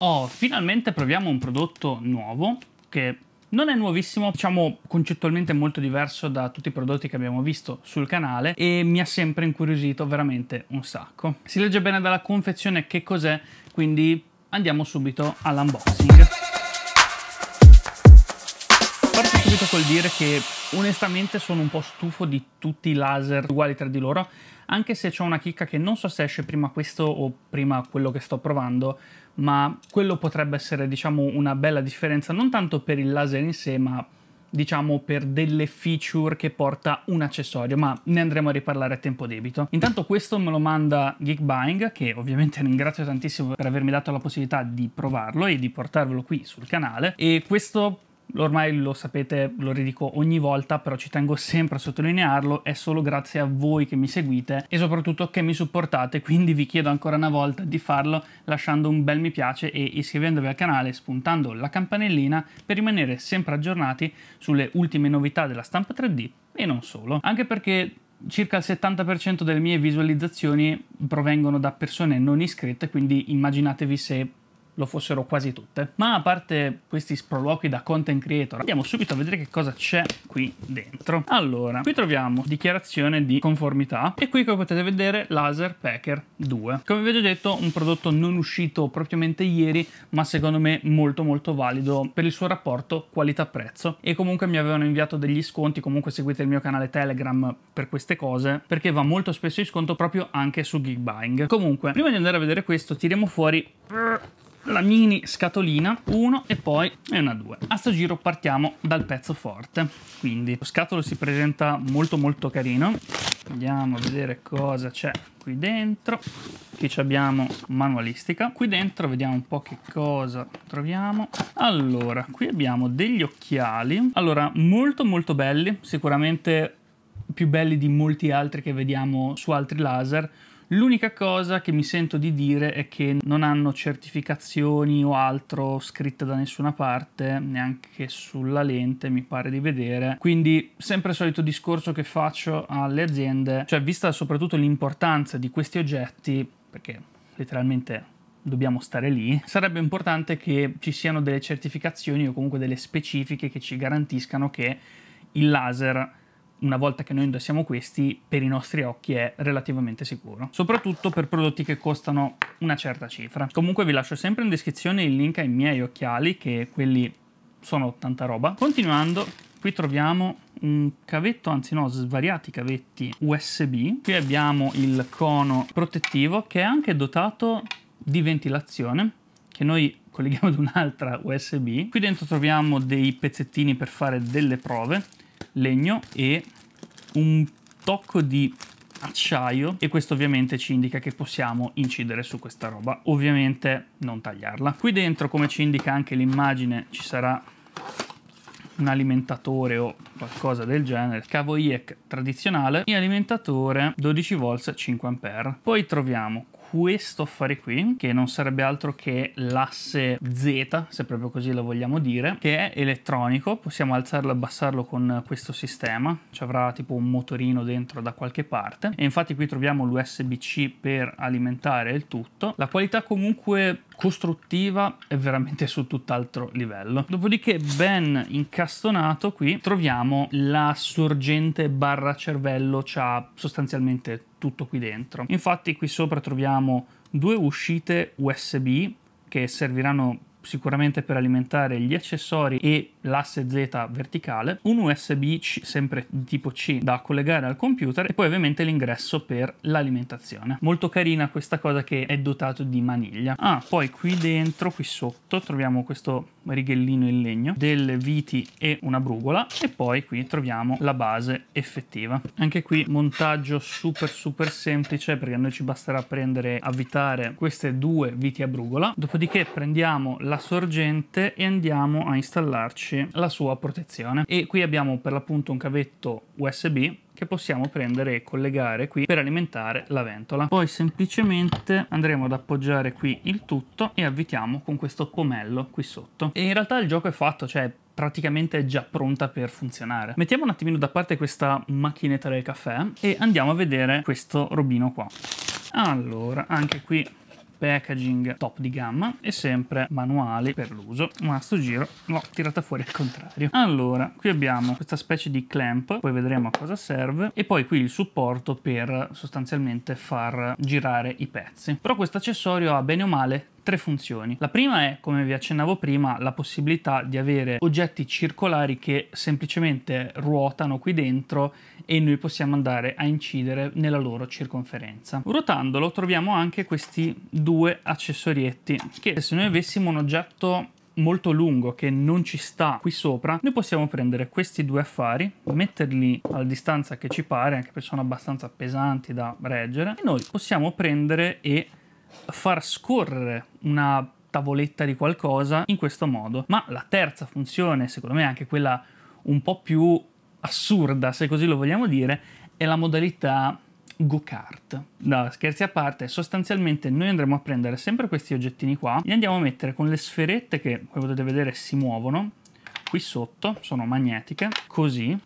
Oh, finalmente proviamo un prodotto nuovo che non è nuovissimo, diciamo concettualmente molto diverso da tutti i prodotti che abbiamo visto sul canale e mi ha sempre incuriosito veramente un sacco. Si legge bene dalla confezione che cos'è, quindi andiamo subito all'unboxing. Parto subito col dire che onestamente sono un po' stufo di tutti i laser uguali tra di loro anche se c'è una chicca che non so se esce prima questo o prima quello che sto provando, ma quello potrebbe essere, diciamo, una bella differenza, non tanto per il laser in sé, ma diciamo per delle feature che porta un accessorio ma ne andremo a riparlare a tempo debito intanto questo me lo manda Geekbuying che ovviamente ringrazio tantissimo per avermi dato la possibilità di provarlo e di portarvelo qui sul canale e questo ormai lo sapete, lo ridico ogni volta, però ci tengo sempre a sottolinearlo, è solo grazie a voi che mi seguite e soprattutto che mi supportate, quindi vi chiedo ancora una volta di farlo lasciando un bel mi piace e iscrivendovi al canale, spuntando la campanellina per rimanere sempre aggiornati sulle ultime novità della stampa 3D e non solo, anche perché circa il 70% delle mie visualizzazioni provengono da persone non iscritte, quindi immaginatevi se lo fossero quasi tutte. Ma a parte questi sproloqui da content creator, andiamo subito a vedere che cosa c'è qui dentro. Allora, qui troviamo dichiarazione di conformità e qui come potete vedere laser packer 2. Come vi ho detto, un prodotto non uscito propriamente ieri, ma secondo me molto molto valido per il suo rapporto qualità-prezzo e comunque mi avevano inviato degli sconti, comunque seguite il mio canale Telegram per queste cose, perché va molto spesso in sconto proprio anche su Geekbuying. Comunque, prima di andare a vedere questo, tiriamo fuori la mini scatolina 1 e poi è una 2. A sto giro partiamo dal pezzo forte, quindi lo scatolo si presenta molto molto carino. Andiamo a vedere cosa c'è qui dentro. Qui abbiamo manualistica. Qui dentro vediamo un po' che cosa troviamo. Allora, qui abbiamo degli occhiali. Allora, molto molto belli, sicuramente più belli di molti altri che vediamo su altri laser L'unica cosa che mi sento di dire è che non hanno certificazioni o altro scritte da nessuna parte, neanche sulla lente mi pare di vedere. Quindi sempre il solito discorso che faccio alle aziende, cioè vista soprattutto l'importanza di questi oggetti, perché letteralmente dobbiamo stare lì, sarebbe importante che ci siano delle certificazioni o comunque delle specifiche che ci garantiscano che il laser una volta che noi indossiamo questi, per i nostri occhi è relativamente sicuro. Soprattutto per prodotti che costano una certa cifra. Comunque vi lascio sempre in descrizione il link ai miei occhiali, che quelli sono tanta roba. Continuando, qui troviamo un cavetto, anzi no, svariati cavetti USB. Qui abbiamo il cono protettivo che è anche dotato di ventilazione che noi colleghiamo ad un'altra USB. Qui dentro troviamo dei pezzettini per fare delle prove legno e un tocco di acciaio e questo ovviamente ci indica che possiamo incidere su questa roba ovviamente non tagliarla qui dentro come ci indica anche l'immagine ci sarà un alimentatore o qualcosa del genere cavo IEC tradizionale e alimentatore 12 volts 5 ampere poi troviamo questo affare qui, che non sarebbe altro che l'asse Z, se proprio così lo vogliamo dire, che è elettronico, possiamo alzarlo e abbassarlo con questo sistema, ci avrà tipo un motorino dentro da qualche parte, e infatti qui troviamo l'USB-C per alimentare il tutto. La qualità comunque costruttiva è veramente su tutt'altro livello. Dopodiché ben incastonato qui troviamo la sorgente barra cervello, c'ha sostanzialmente tutto qui dentro. Infatti qui sopra troviamo due uscite USB che serviranno sicuramente per alimentare gli accessori e l'asse Z verticale, un USB C, sempre di tipo C da collegare al computer e poi ovviamente l'ingresso per l'alimentazione. Molto carina questa cosa che è dotato di maniglia. Ah, poi qui dentro, qui sotto, troviamo questo righellino in legno, delle viti e una brugola e poi qui troviamo la base effettiva. Anche qui montaggio super super semplice perché a noi ci basterà prendere, avvitare queste due viti a brugola, dopodiché prendiamo la la sorgente e andiamo a installarci la sua protezione. E qui abbiamo per l'appunto un cavetto USB che possiamo prendere e collegare qui per alimentare la ventola. Poi semplicemente andremo ad appoggiare qui il tutto e avvitiamo con questo pomello qui sotto. E in realtà il gioco è fatto, cioè praticamente è già pronta per funzionare. Mettiamo un attimino da parte questa macchinetta del caffè e andiamo a vedere questo robino qua. Allora, anche qui packaging top di gamma e sempre manuali per l'uso ma a sto giro l'ho tirata fuori al contrario allora qui abbiamo questa specie di clamp poi vedremo a cosa serve e poi qui il supporto per sostanzialmente far girare i pezzi però questo accessorio ha bene o male tre funzioni. La prima è, come vi accennavo prima, la possibilità di avere oggetti circolari che semplicemente ruotano qui dentro e noi possiamo andare a incidere nella loro circonferenza. Ruotandolo troviamo anche questi due accessorietti che se noi avessimo un oggetto molto lungo che non ci sta qui sopra, noi possiamo prendere questi due affari, metterli alla distanza che ci pare, anche perché sono abbastanza pesanti da reggere, e noi possiamo prendere e far scorrere una tavoletta di qualcosa in questo modo. Ma la terza funzione, secondo me anche quella un po' più assurda, se così lo vogliamo dire, è la modalità go-kart. No, scherzi a parte, sostanzialmente noi andremo a prendere sempre questi oggettini qua, li andiamo a mettere con le sferette che, come potete vedere, si muovono qui sotto, sono magnetiche, così,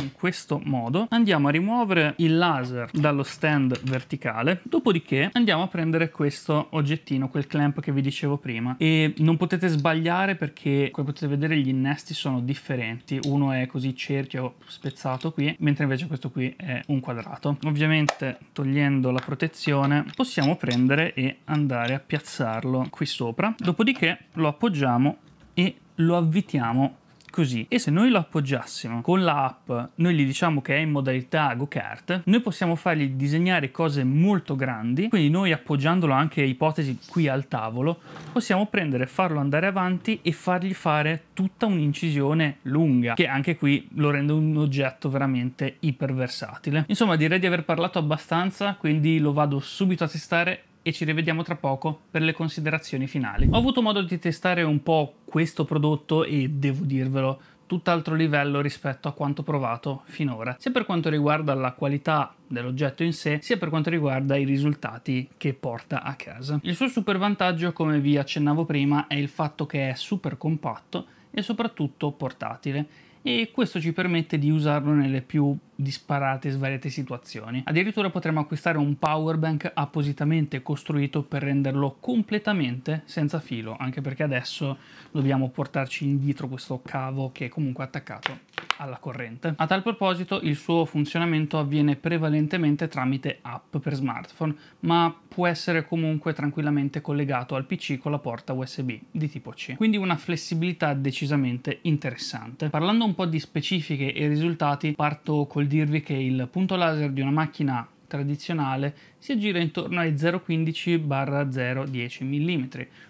in questo modo andiamo a rimuovere il laser dallo stand verticale dopodiché andiamo a prendere questo oggettino quel clamp che vi dicevo prima e non potete sbagliare perché come potete vedere gli innesti sono differenti uno è così cerchio spezzato qui mentre invece questo qui è un quadrato ovviamente togliendo la protezione possiamo prendere e andare a piazzarlo qui sopra dopodiché lo appoggiamo e lo avvitiamo così e se noi lo appoggiassimo con la app, noi gli diciamo che è in modalità go kart, noi possiamo fargli disegnare cose molto grandi, quindi noi appoggiandolo anche ipotesi qui al tavolo, possiamo prendere, farlo andare avanti e fargli fare tutta un'incisione lunga, che anche qui lo rende un oggetto veramente iperversatile. Insomma, direi di aver parlato abbastanza, quindi lo vado subito a testare e ci rivediamo tra poco per le considerazioni finali. Ho avuto modo di testare un po' questo prodotto e devo dirvelo tutt'altro livello rispetto a quanto provato finora, sia per quanto riguarda la qualità dell'oggetto in sé, sia per quanto riguarda i risultati che porta a casa. Il suo super vantaggio, come vi accennavo prima, è il fatto che è super compatto e soprattutto portatile e questo ci permette di usarlo nelle più disparate e svariate situazioni. Addirittura potremmo acquistare un power bank appositamente costruito per renderlo completamente senza filo, anche perché adesso dobbiamo portarci indietro questo cavo che è comunque attaccato alla corrente. A tal proposito il suo funzionamento avviene prevalentemente tramite app per smartphone, ma può essere comunque tranquillamente collegato al PC con la porta USB di tipo C. Quindi una flessibilità decisamente interessante. Parlando un po' di specifiche e risultati, parto col dirvi che il punto laser di una macchina tradizionale si aggira intorno ai 0,15-0,10 mm.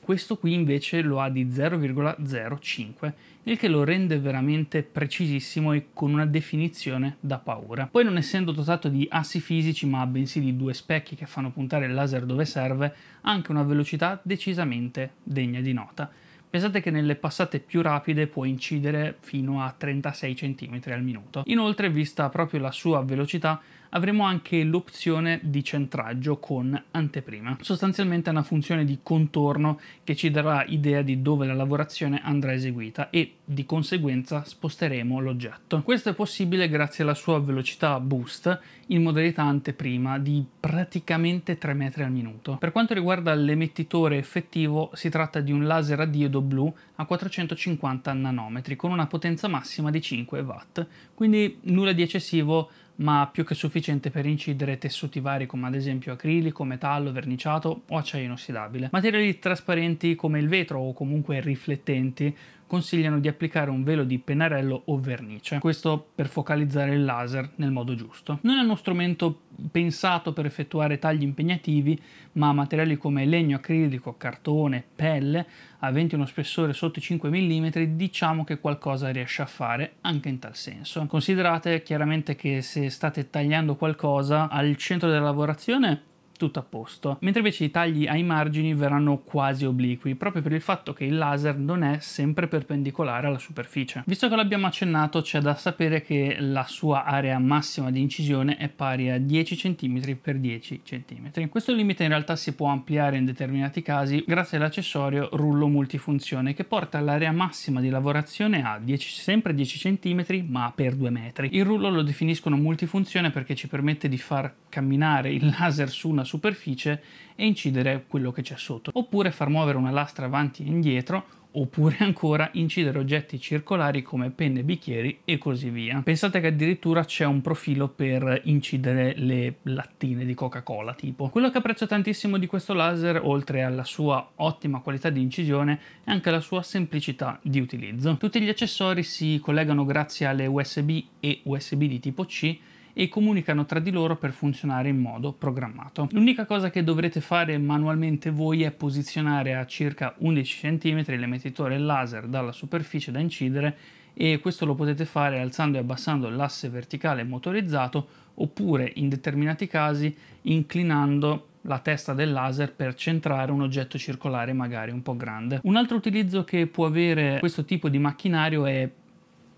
Questo qui invece lo ha di 0,05, il che lo rende veramente precisissimo e con una definizione da paura. Poi non essendo dotato di assi fisici ma bensì di due specchi che fanno puntare il laser dove serve, ha anche una velocità decisamente degna di nota. Pensate che nelle passate più rapide può incidere fino a 36 cm al minuto. Inoltre, vista proprio la sua velocità, avremo anche l'opzione di centraggio con anteprima. Sostanzialmente è una funzione di contorno che ci darà idea di dove la lavorazione andrà eseguita e di conseguenza sposteremo l'oggetto. Questo è possibile grazie alla sua velocità boost in modalità anteprima di praticamente 3 metri al minuto. Per quanto riguarda l'emettitore effettivo si tratta di un laser a diodo blu a 450 nanometri con una potenza massima di 5 watt, quindi nulla di eccessivo ma più che sufficiente per incidere tessuti vari come ad esempio acrilico, metallo, verniciato o acciaio inossidabile. Materiali trasparenti come il vetro o comunque riflettenti consigliano di applicare un velo di pennarello o vernice, questo per focalizzare il laser nel modo giusto. Non è uno strumento pensato per effettuare tagli impegnativi, ma materiali come legno acrilico, cartone, pelle, aventi uno spessore sotto i 5 mm, diciamo che qualcosa riesce a fare anche in tal senso. Considerate chiaramente che se state tagliando qualcosa al centro della lavorazione tutto a posto, mentre invece i tagli ai margini verranno quasi obliqui, proprio per il fatto che il laser non è sempre perpendicolare alla superficie. Visto che l'abbiamo accennato, c'è da sapere che la sua area massima di incisione è pari a 10 cm x 10 cm. Questo limite in realtà si può ampliare in determinati casi grazie all'accessorio rullo multifunzione che porta l'area massima di lavorazione a 10, sempre 10 cm ma per 2 metri. Il rullo lo definiscono multifunzione perché ci permette di far camminare il laser su una superficie e incidere quello che c'è sotto, oppure far muovere una lastra avanti e indietro, oppure ancora incidere oggetti circolari come penne, bicchieri e così via. Pensate che addirittura c'è un profilo per incidere le lattine di Coca-Cola tipo. Quello che apprezzo tantissimo di questo laser, oltre alla sua ottima qualità di incisione, è anche la sua semplicità di utilizzo. Tutti gli accessori si collegano grazie alle USB e USB di tipo C e comunicano tra di loro per funzionare in modo programmato. L'unica cosa che dovrete fare manualmente voi è posizionare a circa 11 cm l'emettitore laser dalla superficie da incidere e questo lo potete fare alzando e abbassando l'asse verticale motorizzato oppure in determinati casi inclinando la testa del laser per centrare un oggetto circolare magari un po' grande. Un altro utilizzo che può avere questo tipo di macchinario è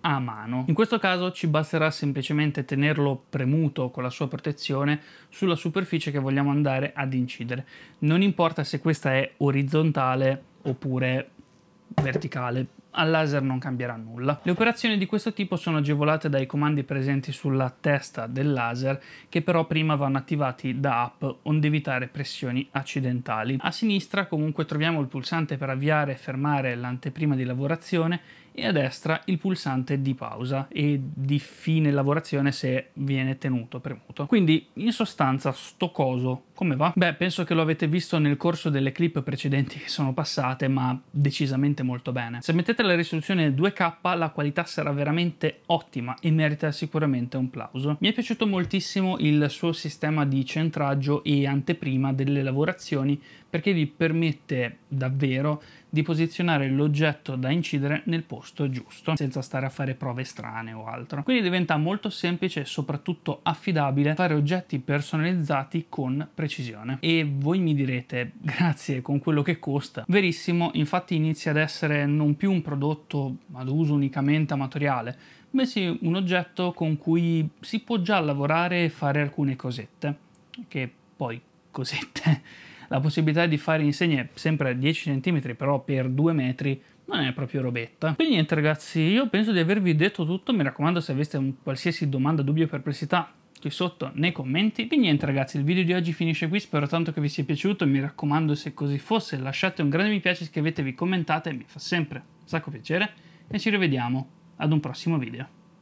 a mano. In questo caso ci basterà semplicemente tenerlo premuto con la sua protezione sulla superficie che vogliamo andare ad incidere. Non importa se questa è orizzontale oppure verticale, al laser non cambierà nulla. Le operazioni di questo tipo sono agevolate dai comandi presenti sulla testa del laser che però prima vanno attivati da app onde evitare pressioni accidentali. A sinistra comunque troviamo il pulsante per avviare e fermare l'anteprima di lavorazione e a destra il pulsante di pausa e di fine lavorazione se viene tenuto premuto. Quindi in sostanza sto coso come va? Beh, penso che lo avete visto nel corso delle clip precedenti che sono passate, ma decisamente molto bene. Se mettete la risoluzione 2K la qualità sarà veramente ottima e merita sicuramente un plauso. Mi è piaciuto moltissimo il suo sistema di centraggio e anteprima delle lavorazioni perché vi permette davvero di posizionare l'oggetto da incidere nel posto giusto, senza stare a fare prove strane o altro. Quindi diventa molto semplice e soprattutto affidabile fare oggetti personalizzati con precisione. E voi mi direte, grazie, con quello che costa. Verissimo, infatti inizia ad essere non più un prodotto ad uso unicamente amatoriale, bensì un oggetto con cui si può già lavorare e fare alcune cosette, che poi cosette la possibilità di fare insegne sempre a 10 cm però per 2 metri non è proprio robetta. Quindi niente ragazzi, io penso di avervi detto tutto, mi raccomando se aveste un qualsiasi domanda, dubbio o perplessità qui sotto nei commenti. Quindi niente ragazzi, il video di oggi finisce qui, spero tanto che vi sia piaciuto, mi raccomando se così fosse lasciate un grande mi piace, iscrivetevi, commentate, mi fa sempre un sacco piacere e ci rivediamo ad un prossimo video.